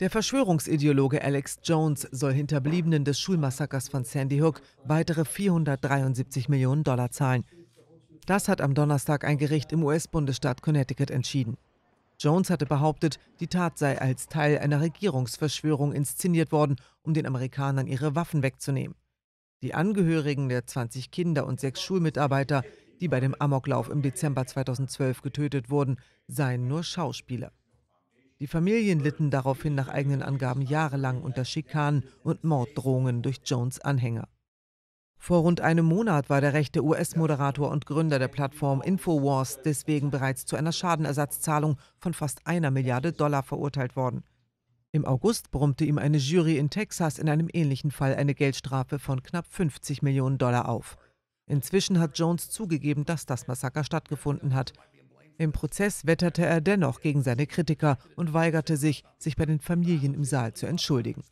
Der Verschwörungsideologe Alex Jones soll Hinterbliebenen des Schulmassakers von Sandy Hook weitere 473 Millionen Dollar zahlen. Das hat am Donnerstag ein Gericht im US-Bundesstaat Connecticut entschieden. Jones hatte behauptet, die Tat sei als Teil einer Regierungsverschwörung inszeniert worden, um den Amerikanern ihre Waffen wegzunehmen. Die Angehörigen der 20 Kinder und sechs Schulmitarbeiter, die bei dem Amoklauf im Dezember 2012 getötet wurden, seien nur Schauspieler. Die Familien litten daraufhin nach eigenen Angaben jahrelang unter Schikanen und Morddrohungen durch Jones Anhänger. Vor rund einem Monat war der rechte US-Moderator und Gründer der Plattform Infowars deswegen bereits zu einer Schadenersatzzahlung von fast einer Milliarde Dollar verurteilt worden. Im August brummte ihm eine Jury in Texas in einem ähnlichen Fall eine Geldstrafe von knapp 50 Millionen Dollar auf. Inzwischen hat Jones zugegeben, dass das Massaker stattgefunden hat. Im Prozess wetterte er dennoch gegen seine Kritiker und weigerte sich, sich bei den Familien im Saal zu entschuldigen.